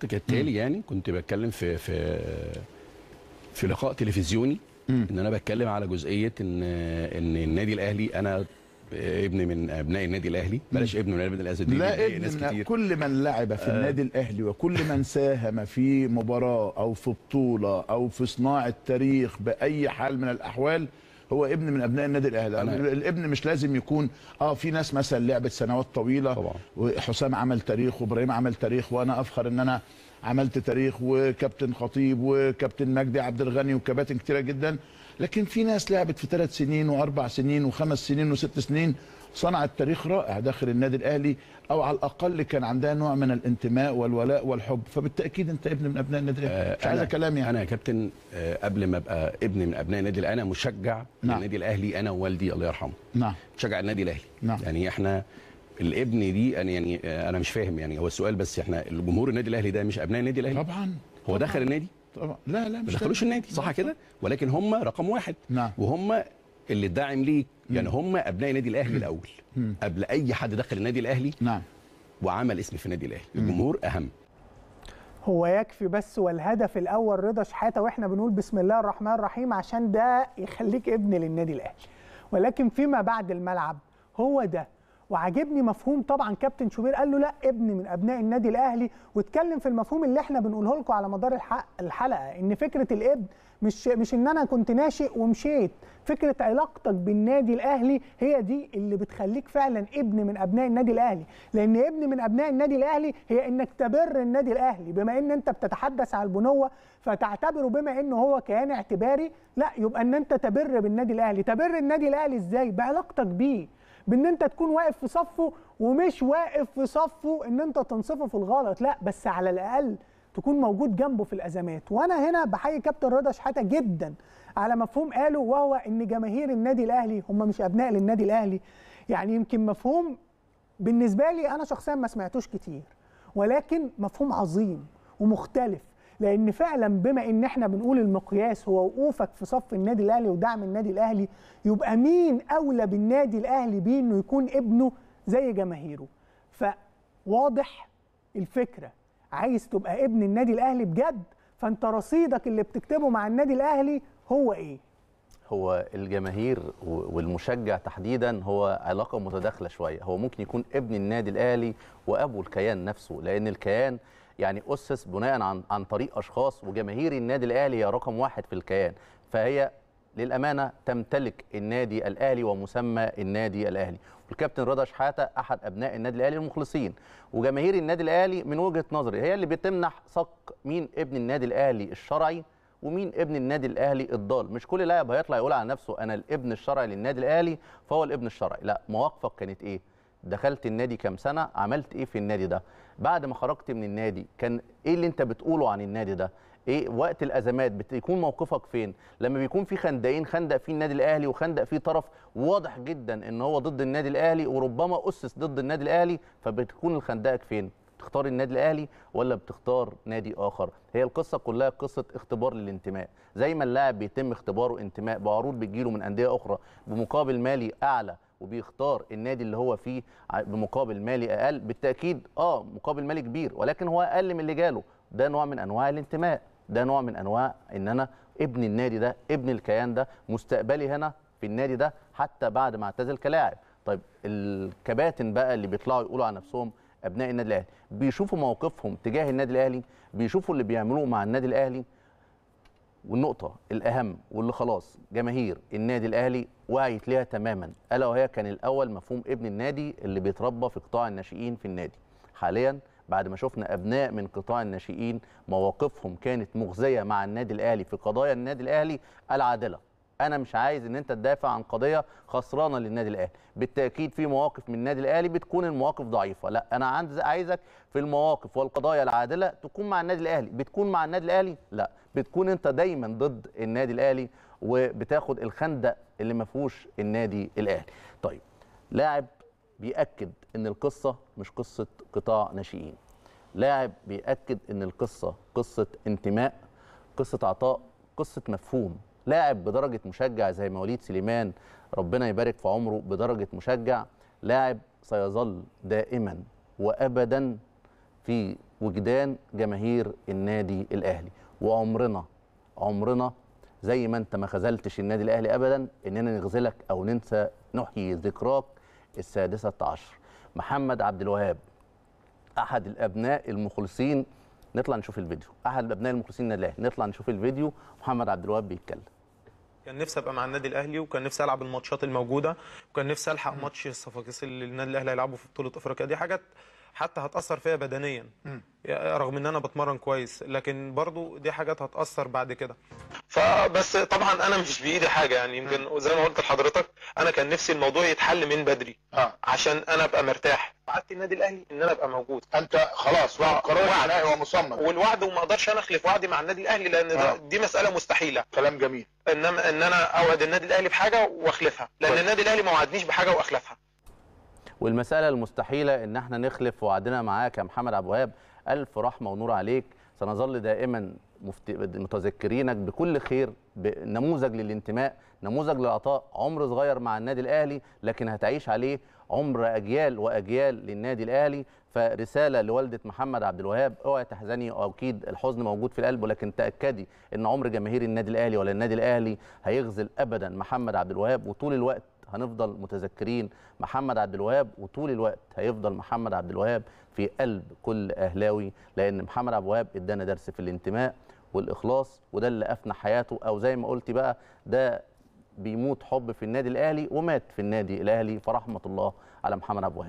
بالظبط كالتالي يعني كنت بتكلم في في في لقاء تلفزيوني ان انا بتكلم على جزئيه ان ان النادي الاهلي انا ابن من ابناء النادي الاهلي بلاش ابن من ابن الاهلي لا ابن ناس كتير. كل من لعب في آه. النادي الاهلي وكل من ساهم في مباراه او في بطوله او في صناعه تاريخ باي حال من الاحوال هو ابن من ابناء النادي الاهلي يعني الابن مش لازم يكون اه في ناس مثلا لعبت سنوات طويله طبعا. وحسام عمل تاريخ وابراهيم عمل تاريخ وانا افخر ان انا عملت تاريخ وكابتن خطيب وكابتن مجدي عبد الغني وكباتن كتيره جدا لكن في ناس لعبت في ثلاث سنين واربع سنين وخمس سنين وست سنين صنعت تاريخ رائع داخل النادي الاهلي او على الاقل كان عندها نوع من الانتماء والولاء والحب فبالتاكيد انت ابن من ابناء النادي الاهلي آه، مش عايز كلام يعني انا يا كابتن آه، قبل ما ابقى ابن من ابناء النادي الاهلي انا مشجع نعم. النادي الاهلي انا ووالدي الله يرحمه نعم مشجع النادي الاهلي نعم. يعني احنا الابن دي انا يعني آه، انا مش فاهم يعني هو السؤال بس احنا الجمهور النادي الاهلي ده مش ابناء النادي الاهلي طبعا هو دخل النادي طبعا لا لا مش دخلوش النادي صح كده ولكن هم رقم واحد نعم وهم اللي الداعم ليك يعني هم ابناء النادي الاهلي الاول قبل اي حد دخل النادي الاهلي نعم وعمل اسم في النادي الاهلي الجمهور اهم هو يكفي بس والهدف الاول رضا شحاته واحنا بنقول بسم الله الرحمن الرحيم عشان ده يخليك ابن للنادي الاهلي ولكن فيما بعد الملعب هو ده وعجبني مفهوم طبعا كابتن شوبير قال له لا ابن من ابناء النادي الاهلي واتكلم في المفهوم اللي احنا بنقوله لكم على مدار الحلقه ان فكره الابن مش مش ان انا كنت ناشئ ومشيت فكره علاقتك بالنادي الاهلي هي دي اللي بتخليك فعلا ابن من ابناء النادي الاهلي لان ابن من ابناء النادي الاهلي هي انك تبر النادي الاهلي بما ان انت بتتحدث على البنوه فتعتبره بما انه هو كيان اعتباري لا يبقى ان انت تبر بالنادي الاهلي تبر النادي الاهلي ازاي بعلاقتك بيه بان انت تكون واقف في صفه ومش واقف في صفه ان انت تنصفه في الغلط لا بس على الاقل تكون موجود جنبه في الازمات وانا هنا بحيي كابتن رضا شحاته جدا على مفهوم قاله وهو ان جماهير النادي الاهلي هم مش ابناء للنادي الاهلي يعني يمكن مفهوم بالنسبه لي انا شخصيا ما سمعتوش كتير ولكن مفهوم عظيم ومختلف لان فعلا بما ان احنا بنقول المقياس هو وقوفك في صف النادي الاهلي ودعم النادي الاهلي يبقى مين اولى بالنادي الاهلي بيه انه يكون ابنه زي جماهيره فواضح الفكره عايز تبقى ابن النادي الاهلي بجد فانت رصيدك اللي بتكتبه مع النادي الاهلي هو ايه هو الجماهير والمشجع تحديدا هو علاقه متداخله شويه هو ممكن يكون ابن النادي الاهلي وابو الكيان نفسه لان الكيان يعني اسس بناء عن عن طريق اشخاص وجماهير النادي الاهلي هي رقم واحد في الكيان فهي للامانه تمتلك النادي الاهلي ومسمى النادي الاهلي والكابتن رضا شحاته احد ابناء النادي الاهلي المخلصين وجماهير النادي الاهلي من وجهه نظري هي اللي بتمنح صك مين ابن النادي الاهلي الشرعي ومين ابن النادي الاهلي الضال مش كل لاعب هيطلع يقول على نفسه انا الابن الشرعي للنادي الاهلي فهو الابن الشرعي لا مواقفك كانت ايه دخلت النادي كام سنه عملت ايه في النادي ده بعد ما خرجت من النادي كان ايه اللي انت بتقوله عن النادي ده ايه وقت الازمات بتكون موقفك فين لما بيكون في خندقين خندق فيه النادي الاهلي وخندق فيه طرف واضح جدا ان هو ضد النادي الاهلي وربما اسس ضد النادي الاهلي فبتكون الخندقك فين بتختار النادي الاهلي ولا بتختار نادي اخر هي القصه كلها قصه اختبار للانتماء زي ما اللاعب بيتم اختباره انتماء بعروض بتجيله من انديه اخرى بمقابل مالي اعلى وبيختار النادي اللي هو فيه بمقابل مالي اقل بالتاكيد اه مقابل مالي كبير ولكن هو اقل من اللي جاله ده نوع من انواع الانتماء ده نوع من انواع ان انا ابن النادي ده ابن الكيان ده مستقبلي هنا في النادي ده حتى بعد ما اعتزل كلاعب طيب الكباتن بقى اللي بيطلعوا يقولوا عن نفسهم ابناء النادي الاهلي بيشوفوا موقفهم تجاه النادي الاهلي بيشوفوا اللي بيعملوه مع النادي الاهلي والنقطه الاهم واللي خلاص جماهير النادي الاهلي وعيت ليها تماما الا وهي كان الاول مفهوم ابن النادي اللي بيتربى في قطاع الناشئين في النادي حاليا بعد ما شفنا ابناء من قطاع الناشئين مواقفهم كانت مغزيه مع النادي الاهلي في قضايا النادي الاهلي العادله انا مش عايز ان انت تدافع عن قضيه خسرانه للنادي الاهلي بالتاكيد في مواقف من النادي الاهلي بتكون المواقف ضعيفه لا انا عايزك في المواقف والقضايا العادله تكون مع النادي الاهلي بتكون مع النادي الاهلي لا بتكون انت دايما ضد النادي الاهلي وبتاخد الخندق اللي ما فيهوش النادي الاهلي طيب لاعب بيأكد ان القصه مش قصه قطاع ناشئين لاعب بيأكد ان القصه قصه انتماء قصه عطاء قصه مفهوم لاعب بدرجه مشجع زي مواليد سليمان ربنا يبارك في عمره بدرجه مشجع لاعب سيظل دائما وابدا في وجدان جماهير النادي الاهلي وعمرنا عمرنا زي ما انت ما خذلتش النادي الاهلي ابدا اننا نغزلك او ننسى نحيي ذكراك السادسة عشر محمد عبد الوهاب احد الابناء المخلصين نطلع نشوف الفيديو احد ابناء المخلصين النادي الاهلي نطلع نشوف الفيديو محمد عبد الوهاب بيتكلم كان نفسي ابقى مع النادي الاهلي وكان نفسي العب الماتشات الموجوده وكان نفسي الحق ماتش الصفاقس اللي النادي الاهلي هيلعبه في بطوله افريقيا دي حاجات حتى هتاثر فيا بدنيا رغم ان انا بتمرن كويس لكن برضو دي حاجات هتاثر بعد كده فبس طبعا انا مش بايدي حاجه يعني يمكن زي ما قلت لحضرتك انا كان نفسي الموضوع يتحل من بدري آه. عشان انا ابقى مرتاح وعدت النادي الاهلي ان انا ابقى موجود انت خلاص قرار الاهلي مصمم والوعد وما اقدرش انا اخلف وعدي مع النادي الاهلي لان آه. دي مساله مستحيله كلام جميل انما ان انا اوعد النادي الاهلي بحاجه واخلفها لان النادي الاهلي ما وعدنيش بحاجه واخلفها والمساله المستحيله ان احنا نخلف وعدنا معاك يا محمد عبد الوهاب الف رحمه ونور عليك سنظل دائما متذكرينك بكل خير نموذج للانتماء نموذج للعطاء عمر صغير مع النادي الاهلي لكن هتعيش عليه عمر اجيال واجيال للنادي الاهلي فرساله لوالده محمد عبد الوهاب اوعي تحزني اكيد الحزن موجود في القلب ولكن تاكدي ان عمر جماهير النادي الاهلي ولا النادي الاهلي هيغزل ابدا محمد عبد الوهاب وطول الوقت هنفضل متذكرين محمد عبد الوهاب وطول الوقت هيفضل محمد عبد الوهاب في قلب كل اهلاوي لان محمد عبد الوهاب ادانا درس في الانتماء والاخلاص وده اللي افنى حياته او زي ما قلت بقى ده بيموت حب في النادي الاهلي ومات في النادي الاهلي فرحمه الله على محمد عبد الوهاب